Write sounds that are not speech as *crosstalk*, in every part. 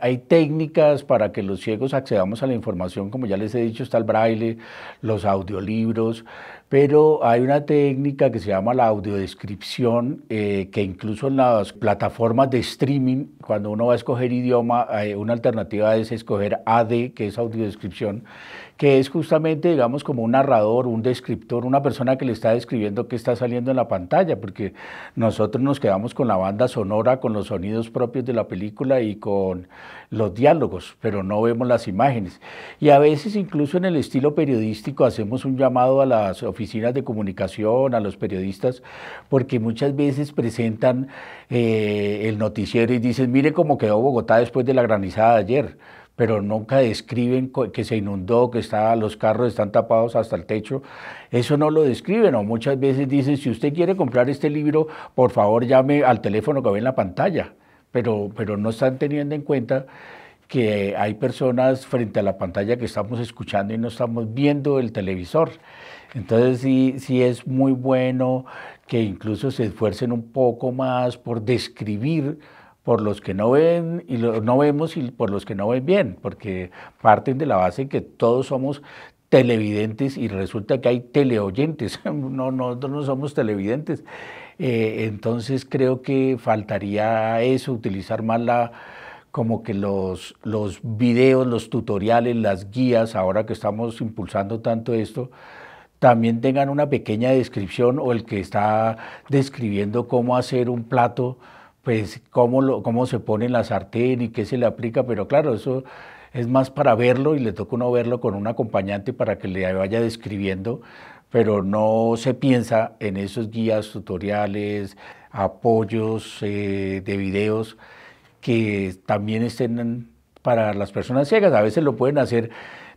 hay técnicas para que los ciegos accedamos a la información, como ya les he dicho, está el braille, los audiolibros, pero hay una técnica que se llama la audiodescripción, eh, que incluso en las plataformas de streaming, cuando uno va a escoger idioma, eh, una alternativa es escoger AD, que es audiodescripción, que es justamente, digamos, como un narrador, un descriptor, una persona que le está describiendo qué está saliendo en la pantalla, porque nosotros nos quedamos con la banda sonora, con los sonidos propios de la película y con los diálogos, pero no vemos las imágenes. Y a veces incluso en el estilo periodístico hacemos un llamado a las oficinas de comunicación, a los periodistas, porque muchas veces presentan eh, el noticiero y dicen, mire cómo quedó Bogotá después de la granizada de ayer pero nunca describen que se inundó, que está, los carros están tapados hasta el techo. Eso no lo describen, o muchas veces dicen, si usted quiere comprar este libro, por favor llame al teléfono que ve en la pantalla, pero, pero no están teniendo en cuenta que hay personas frente a la pantalla que estamos escuchando y no estamos viendo el televisor. Entonces sí, es muy bueno que incluso se esfuercen un poco más por describir por los que no ven y no vemos y por los que no ven bien, porque parten de la base que todos somos televidentes y resulta que hay teleoyentes, *laughs* no, nosotros no somos televidentes. Eh, entonces creo que faltaría eso, utilizar más como que los, los videos, los tutoriales, las guías, ahora que estamos impulsando tanto esto, también tengan una pequeña descripción o el que está describiendo cómo hacer un plato, pues cómo, lo, cómo se pone en la sartén y qué se le aplica, pero claro, eso es más para verlo y le toca uno verlo con un acompañante para que le vaya describiendo, pero no se piensa en esos guías, tutoriales, apoyos eh, de videos que también estén para las personas ciegas. A veces lo pueden hacer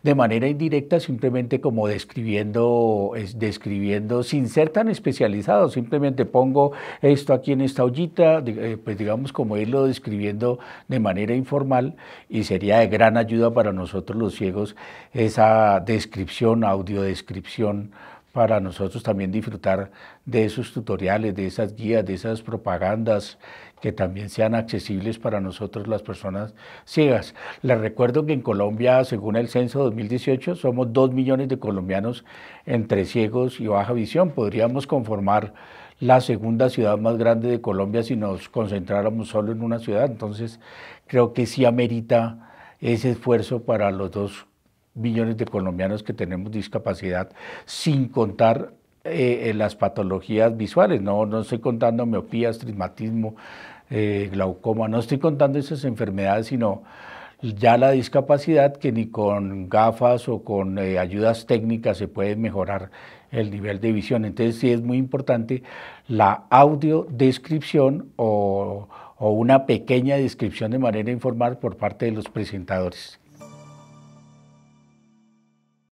de manera indirecta, simplemente como describiendo, describiendo sin ser tan especializado, simplemente pongo esto aquí en esta ollita, eh, pues digamos como irlo describiendo de manera informal y sería de gran ayuda para nosotros los ciegos esa descripción, audiodescripción para nosotros también disfrutar de esos tutoriales, de esas guías, de esas propagandas que también sean accesibles para nosotros las personas ciegas. Les recuerdo que en Colombia, según el censo 2018, somos dos millones de colombianos entre ciegos y baja visión. Podríamos conformar la segunda ciudad más grande de Colombia si nos concentráramos solo en una ciudad. Entonces, creo que sí amerita ese esfuerzo para los dos millones de colombianos que tenemos discapacidad, sin contar eh, eh, las patologías visuales. No, no estoy contando miopía, trismatismo, eh, glaucoma, no estoy contando esas enfermedades, sino ya la discapacidad que ni con gafas o con ayudas técnicas se puede mejorar el nivel de visión. Entonces sí es muy importante la audiodescripción o, o una pequeña descripción de manera informal por parte de los presentadores.